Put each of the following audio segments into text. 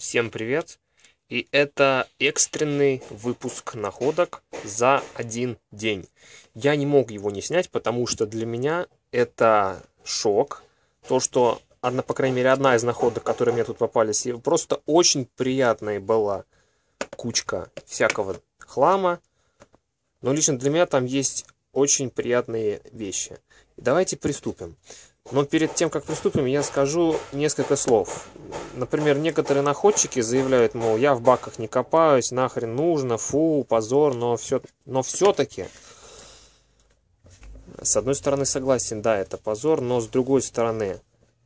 Всем привет! И это экстренный выпуск находок за один день. Я не мог его не снять, потому что для меня это шок. То, что, одна, по крайней мере, одна из находок, которые мне тут попались, просто очень приятная была кучка всякого хлама. Но лично для меня там есть очень приятные вещи. Давайте приступим. Но перед тем, как приступим, я скажу несколько слов. Например, некоторые находчики заявляют, мол, я в баках не копаюсь, нахрен нужно, фу, позор, но, все, но все-таки... С одной стороны, согласен, да, это позор, но с другой стороны,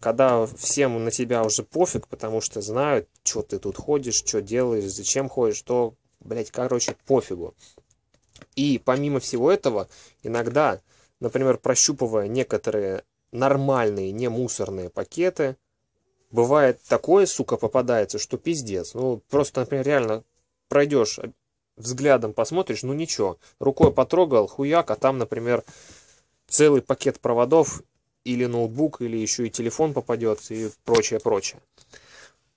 когда всем на тебя уже пофиг, потому что знают, что ты тут ходишь, что делаешь, зачем ходишь, то, блядь, короче, пофигу. И помимо всего этого, иногда, например, прощупывая некоторые нормальные, не мусорные пакеты. Бывает такое, сука, попадается, что пиздец. Ну, просто, например, реально пройдешь э, взглядом посмотришь, ну ничего, рукой потрогал, хуяк, а там, например, целый пакет проводов или ноутбук, или еще и телефон попадется и прочее, прочее.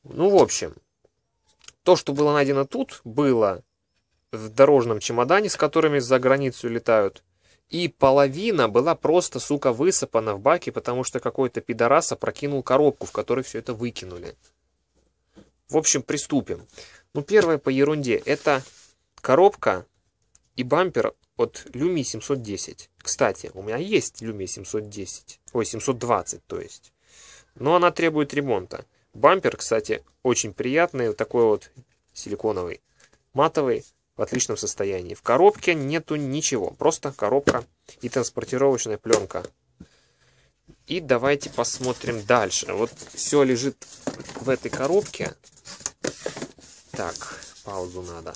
Ну, в общем, то, что было найдено тут, было в дорожном чемодане, с которыми за границу летают, и половина была просто, сука, высыпана в баке, потому что какой-то пидорас опрокинул коробку, в которой все это выкинули. В общем, приступим. Ну, первое по ерунде. Это коробка и бампер от Люми 710. Кстати, у меня есть Люми 710. Ой, 720, то есть. Но она требует ремонта. Бампер, кстати, очень приятный. Вот такой вот силиконовый, матовый в отличном состоянии. В коробке нету ничего, просто коробка и транспортировочная пленка. И давайте посмотрим дальше. Вот все лежит в этой коробке. Так, паузу надо.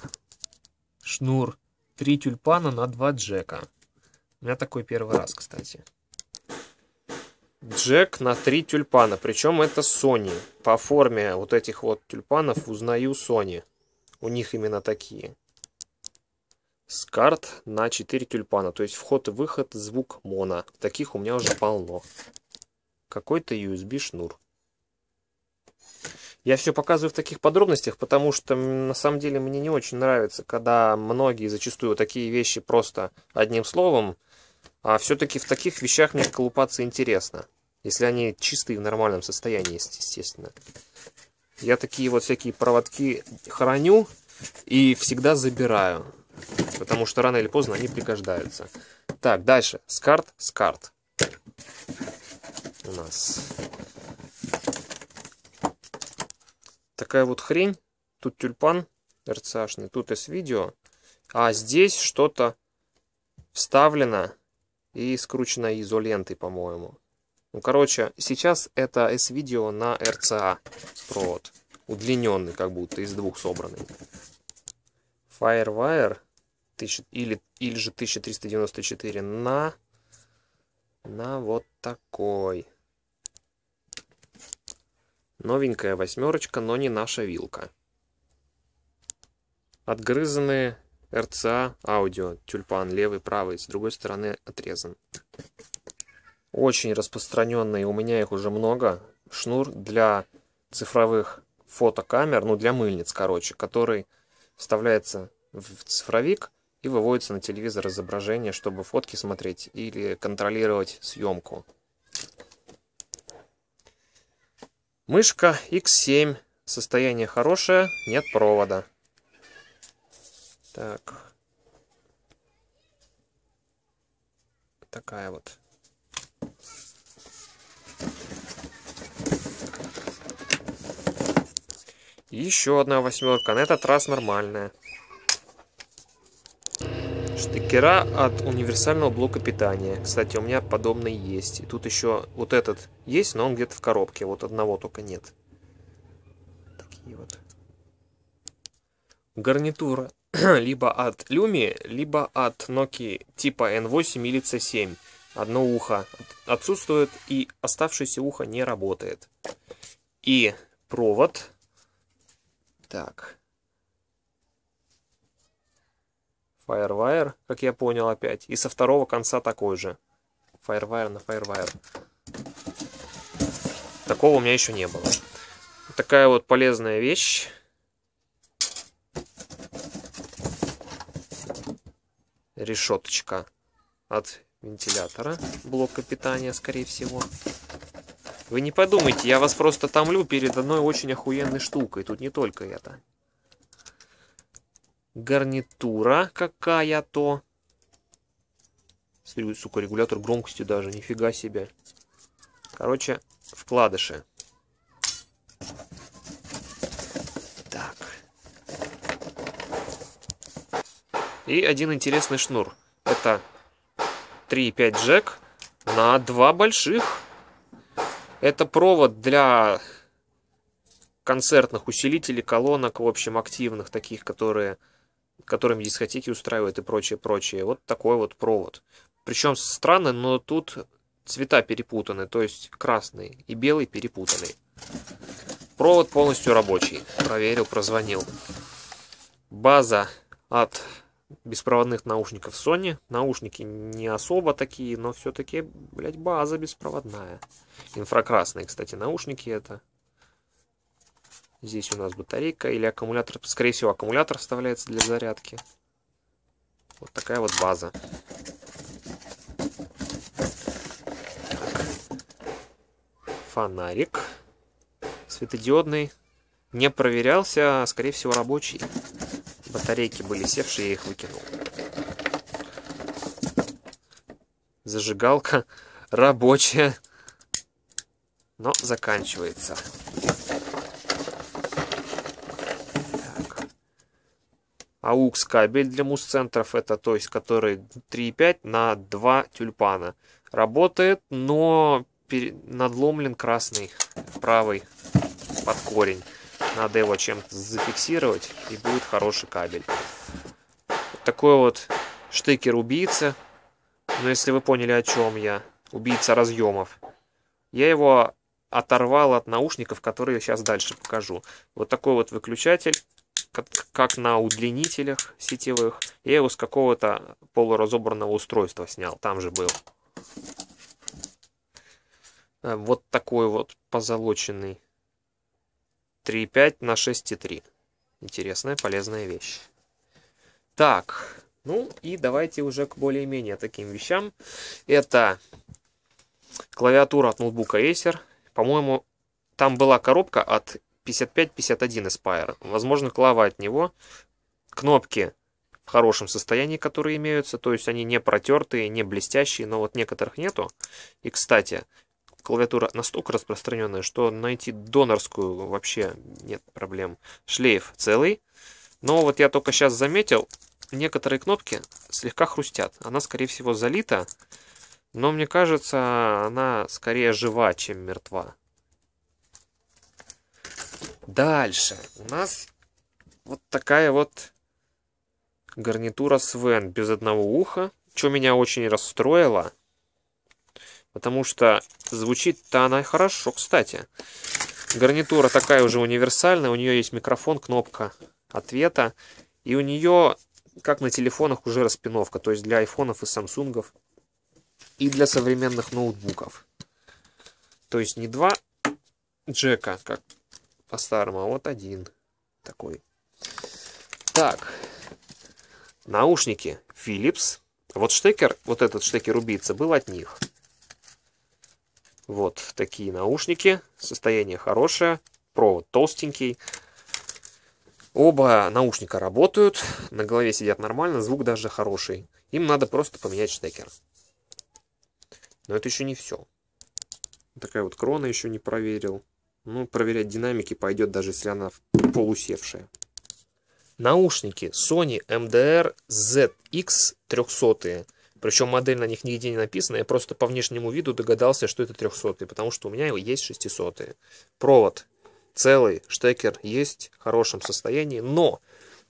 Шнур. Три тюльпана на два джека. У меня такой первый раз, кстати. Джек на три тюльпана. Причем это Sony. По форме вот этих вот тюльпанов узнаю Sony. У них именно такие с карт на 4 тюльпана. То есть вход и выход звук моно. Таких у меня уже полно. Какой-то USB шнур. Я все показываю в таких подробностях, потому что на самом деле мне не очень нравится, когда многие зачастую такие вещи просто одним словом, а все-таки в таких вещах мне колупаться интересно, если они чистые в нормальном состоянии, естественно. Я такие вот всякие проводки храню и всегда забираю. Потому что рано или поздно они пригождаются. Так, дальше. Скарт, скарт. У нас такая вот хрень. Тут тюльпан РЦАшный, тут S-видео. А здесь что-то вставлено и скручено изолентой, по-моему. Ну, короче, сейчас это S-видео на RCA а. провод. Удлиненный как будто, из двух собранный. FireWire или, или же 1394 на, на вот такой. Новенькая восьмерочка, но не наша вилка. Отгрызанные RCA аудио, тюльпан левый, правый, с другой стороны отрезан. Очень распространенные, у меня их уже много, шнур для цифровых фотокамер, ну для мыльниц, короче, который вставляется в цифровик и выводится на телевизор изображение, чтобы фотки смотреть или контролировать съемку. Мышка X7. Состояние хорошее, нет провода. Так. Такая вот Еще одна восьмерка. На этот раз нормальная. Штекера от универсального блока питания. Кстати, у меня подобный есть. И тут еще вот этот есть, но он где-то в коробке. Вот одного только нет. Такие вот. Гарнитура. либо от Lumi, либо от Nokia типа N8 или C7. Одно ухо отсутствует и оставшееся ухо не работает. И провод так. Firewire, как я понял опять. И со второго конца такой же. Firewire на Firewire. Такого у меня еще не было. Такая вот полезная вещь. Решеточка от вентилятора блока питания, скорее всего. Вы не подумайте, я вас просто томлю перед одной очень охуенной штукой. Тут не только это. Гарнитура какая-то. Смотри, сука, регулятор громкости даже, нифига себе. Короче, вкладыши. Так. И один интересный шнур. Это 3,5 джек на два больших это провод для концертных усилителей, колонок, в общем, активных, таких, которые, которыми дискотеки устраивают и прочее, прочее. Вот такой вот провод. Причем странно, но тут цвета перепутаны, то есть красный и белый перепутаны. Провод полностью рабочий. Проверил, прозвонил. База от беспроводных наушников Sony. Наушники не особо такие, но все-таки, блядь, база беспроводная. Инфракрасные, кстати, наушники это. Здесь у нас батарейка или аккумулятор. Скорее всего, аккумулятор вставляется для зарядки. Вот такая вот база. Фонарик светодиодный. Не проверялся, а, скорее всего, рабочий. Батарейки были севшие, я их выкинул. Зажигалка рабочая, но заканчивается. Так. AUX кабель для мус-центров, это то есть который 3,5 на 2 тюльпана. Работает, но надломлен красный правый под корень. Надо его чем-то зафиксировать, и будет хороший кабель. Вот такой вот штекер убийца Но если вы поняли, о чем я. Убийца разъемов. Я его оторвал от наушников, которые я сейчас дальше покажу. Вот такой вот выключатель, как на удлинителях сетевых. Я его с какого-то полуразобранного устройства снял, там же был. Э, вот такой вот позолоченный 3,5 на 6,3. Интересная, полезная вещь. Так, ну и давайте уже к более-менее таким вещам. Это клавиатура от ноутбука Acer. По-моему, там была коробка от 5551 Aspire. Возможно, клава от него. Кнопки в хорошем состоянии, которые имеются. То есть они не протертые, не блестящие, но вот некоторых нету. И, кстати, клавиатура настолько распространенная, что найти донорскую вообще нет проблем. Шлейф целый. Но вот я только сейчас заметил, некоторые кнопки слегка хрустят. Она, скорее всего, залита, но мне кажется, она скорее жива, чем мертва. Дальше у нас вот такая вот гарнитура Свен без одного уха, что меня очень расстроило. Потому что звучит-то она хорошо, кстати. Гарнитура такая уже универсальная. У нее есть микрофон, кнопка ответа. И у нее, как на телефонах, уже распиновка. То есть для айфонов и самсунгов. И для современных ноутбуков. То есть не два джека, как по-старому, а вот один такой. Так, наушники Philips. Вот штекер, вот этот штекер убийца был от них. Вот такие наушники. Состояние хорошее. Провод толстенький. Оба наушника работают. На голове сидят нормально. Звук даже хороший. Им надо просто поменять штекер. Но это еще не все. Такая вот крона еще не проверил. Ну, проверять динамики пойдет, даже если она полусевшая. Наушники Sony MDR ZX 300 причем модель на них нигде не написана, я просто по внешнему виду догадался, что это 300 потому что у меня есть 600 -е. Провод целый, штекер есть в хорошем состоянии, но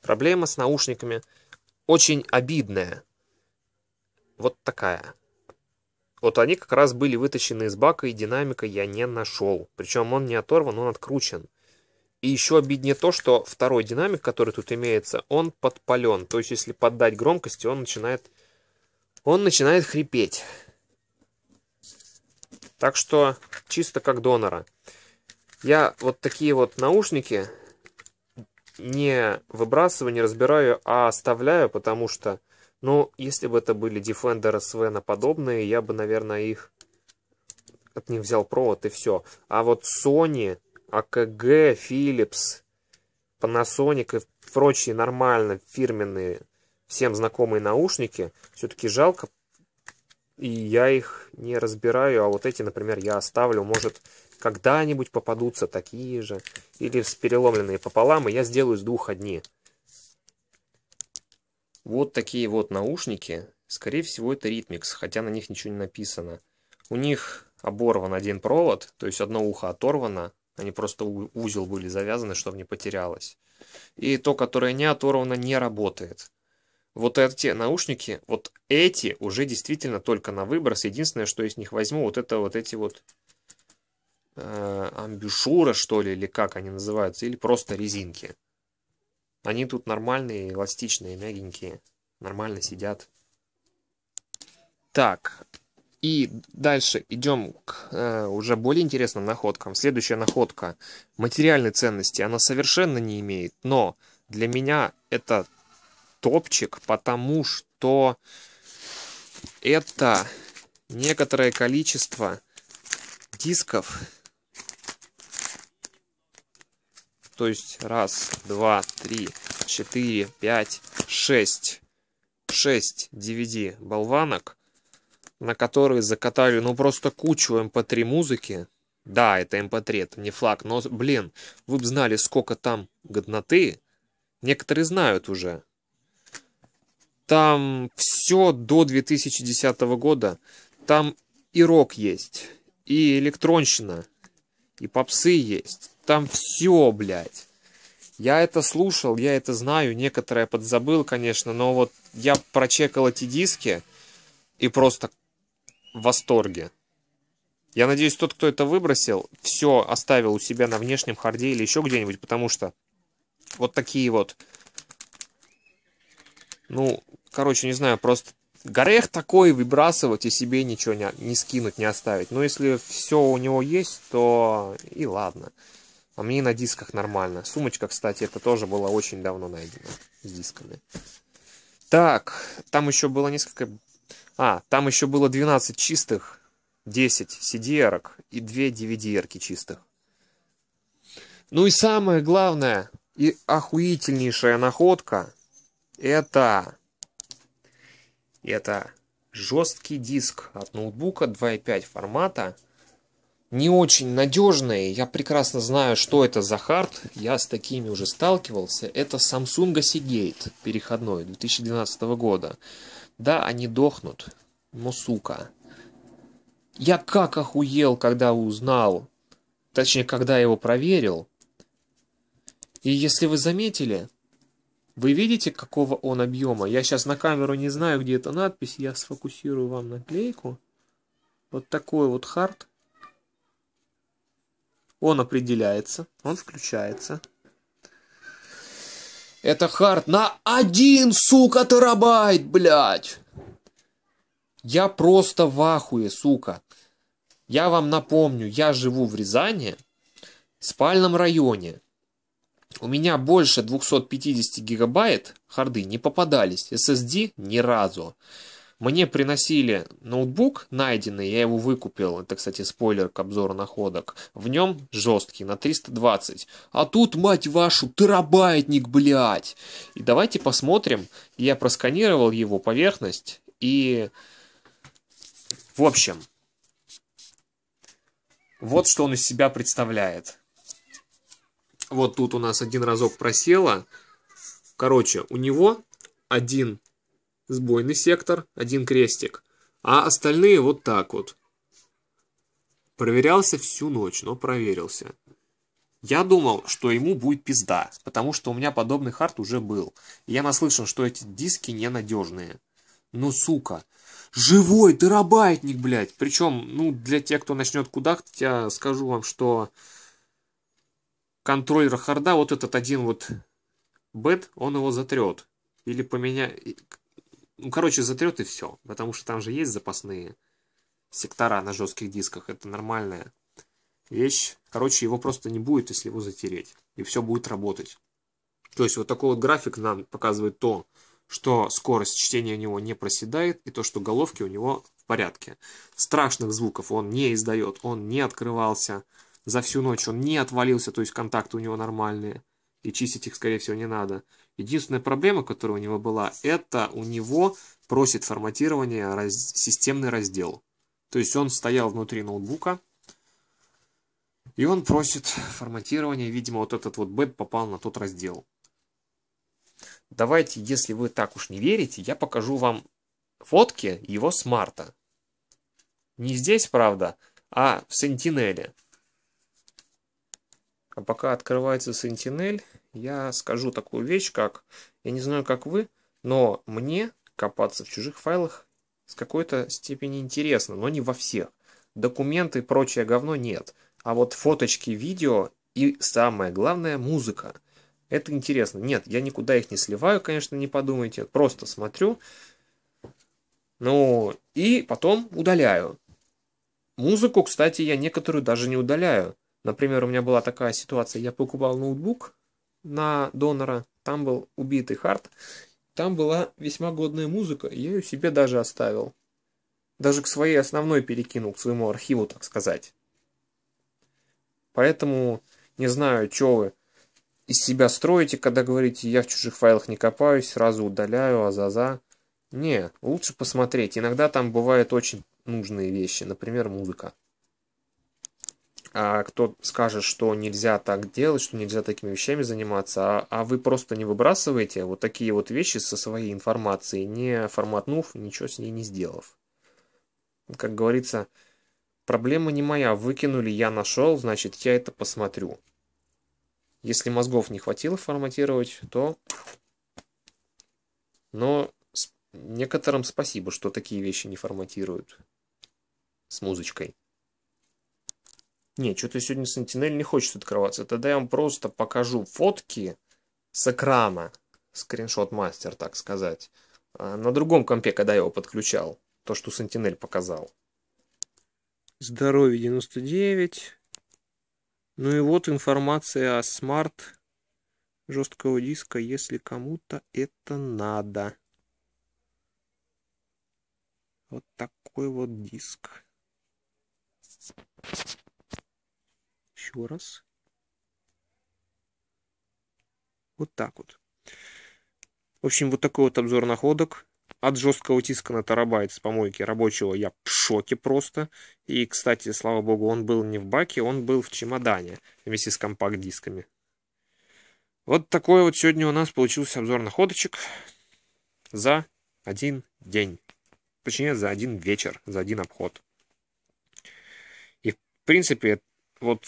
проблема с наушниками очень обидная. Вот такая. Вот они как раз были вытащены из бака, и динамика я не нашел. Причем он не оторван, он откручен. И еще обиднее то, что второй динамик, который тут имеется, он подпален. То есть, если поддать громкости, он начинает он начинает хрипеть. Так что чисто как донора. Я вот такие вот наушники не выбрасываю, не разбираю, а оставляю, потому что, ну, если бы это были Defender SVN подобные, я бы, наверное, их от них взял провод и все. А вот Sony, AKG, а Philips, Panasonic и прочие нормально фирменные всем знакомые наушники. Все-таки жалко, и я их не разбираю, а вот эти, например, я оставлю, может, когда-нибудь попадутся такие же, или с переломленные пополам, и я сделаю из двух одни. Вот такие вот наушники, скорее всего, это Rhythmix, хотя на них ничего не написано. У них оборван один провод, то есть одно ухо оторвано, они просто узел были завязаны, чтобы не потерялось. И то, которое не оторвано, не работает. Вот эти наушники, вот эти уже действительно только на выброс. Единственное, что из них возьму, вот это вот эти вот э, амбюшура, что ли, или как они называются, или просто резинки. Они тут нормальные, эластичные, мягенькие, нормально сидят. Так, и дальше идем к э, уже более интересным находкам. Следующая находка материальной ценности. Она совершенно не имеет, но для меня это топчик, потому что это некоторое количество дисков. То есть раз, два, три, четыре, пять, шесть. Шесть DVD болванок, на которые закатали ну просто кучу mp3 эм музыки. Да, это mp3, эм это не флаг, но, блин, вы бы знали, сколько там годноты. Некоторые знают уже. Там все до 2010 года. Там и рок есть, и электронщина, и попсы есть. Там все, блядь. Я это слушал, я это знаю, некоторое подзабыл, конечно, но вот я прочекал эти диски и просто в восторге. Я надеюсь, тот, кто это выбросил, все оставил у себя на внешнем харде или еще где-нибудь, потому что вот такие вот, ну, короче, не знаю, просто горех такой выбрасывать и себе ничего не, не скинуть, не оставить. Но если все у него есть, то и ладно. А мне на дисках нормально. Сумочка, кстати, это тоже была очень давно найдена с дисками. Так, там еще было несколько... А, там еще было 12 чистых, 10 cdr и 2 dvdr чистых. Ну и самое главное, и охуительнейшая находка, это это жесткий диск от ноутбука 2.5 формата. Не очень надежный. Я прекрасно знаю, что это за хард. Я с такими уже сталкивался. Это Samsung Seagate переходной 2012 года. Да, они дохнут, но сука. Я как охуел, когда узнал, точнее, когда его проверил. И если вы заметили, вы видите, какого он объема? Я сейчас на камеру не знаю, где эта надпись. Я сфокусирую вам наклейку. Вот такой вот хард. Он определяется, он включается. Это хард на один, сука, терабайт, блядь! Я просто в ахуе, сука. Я вам напомню, я живу в Рязани, в спальном районе. У меня больше 250 гигабайт харды не попадались, SSD ни разу. Мне приносили ноутбук найденный, я его выкупил, это, кстати, спойлер к обзору находок. В нем жесткий, на 320. А тут, мать вашу, терабайтник, блядь! И давайте посмотрим, я просканировал его поверхность и... В общем, вот что он из себя представляет. Вот тут у нас один разок просело. Короче, у него один сбойный сектор, один крестик, а остальные вот так вот. Проверялся всю ночь, но проверился. Я думал, что ему будет пизда, потому что у меня подобный хард уже был. я наслышан, что эти диски ненадежные. Ну, сука. Живой терабайтник, блядь. Причем, ну, для тех, кто начнет кудахтать, я скажу вам, что контроллер харда, вот этот один вот бет, он его затрет. Или поменяет... Ну, короче, затрет и все. Потому что там же есть запасные сектора на жестких дисках. Это нормальная вещь. Короче, его просто не будет, если его затереть. И все будет работать. То есть вот такой вот график нам показывает то, что скорость чтения у него не проседает, и то, что головки у него в порядке. Страшных звуков он не издает, он не открывался за всю ночь он не отвалился, то есть контакты у него нормальные, и чистить их, скорее всего, не надо. Единственная проблема, которая у него была, это у него просит форматирование раз... системный раздел. То есть он стоял внутри ноутбука, и он просит форматирование, видимо, вот этот вот бэт попал на тот раздел. Давайте, если вы так уж не верите, я покажу вам фотки его смарта. Не здесь, правда, а в Сентинеле. А пока открывается сентинель, я скажу такую вещь, как, я не знаю, как вы, но мне копаться в чужих файлах с какой-то степени интересно, но не во всех. Документы и прочее говно нет. А вот фоточки, видео и, самое главное, музыка. Это интересно. Нет, я никуда их не сливаю, конечно, не подумайте. Просто смотрю. Ну, и потом удаляю. Музыку, кстати, я некоторую даже не удаляю. Например, у меня была такая ситуация, я покупал ноутбук на донора, там был убитый хард, там была весьма годная музыка, я ее себе даже оставил. Даже к своей основной перекинул, к своему архиву, так сказать. Поэтому не знаю, что вы из себя строите, когда говорите, я в чужих файлах не копаюсь, сразу удаляю, азаза. Не, лучше посмотреть. Иногда там бывают очень нужные вещи, например, музыка а кто скажет, что нельзя так делать, что нельзя такими вещами заниматься, а, а вы просто не выбрасываете вот такие вот вещи со своей информацией, не форматнув, ничего с ней не сделав. Как говорится, проблема не моя, выкинули, я нашел, значит я это посмотрю. Если мозгов не хватило форматировать, то... Но некоторым спасибо, что такие вещи не форматируют с музычкой. Не, что-то сегодня Сентинель не хочет открываться. Тогда я вам просто покажу фотки с экрана. Скриншот мастер, так сказать. А, на другом компе, когда я его подключал. То, что Сентинель показал. Здоровье 99. Ну и вот информация о смарт жесткого диска, если кому-то это надо. Вот такой вот диск еще раз. Вот так вот. В общем, вот такой вот обзор находок. От жесткого диска на терабайт с помойки рабочего я в шоке просто. И, кстати, слава богу, он был не в баке, он был в чемодане вместе с компакт-дисками. Вот такой вот сегодня у нас получился обзор находочек за один день. Точнее, за один вечер, за один обход. И, в принципе, вот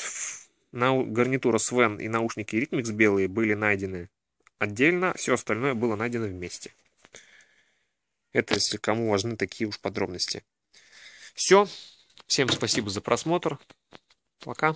на гарнитура Свен и наушники Ритмикс белые были найдены отдельно, все остальное было найдено вместе. Это если кому важны такие уж подробности. Все. Всем спасибо за просмотр. Пока.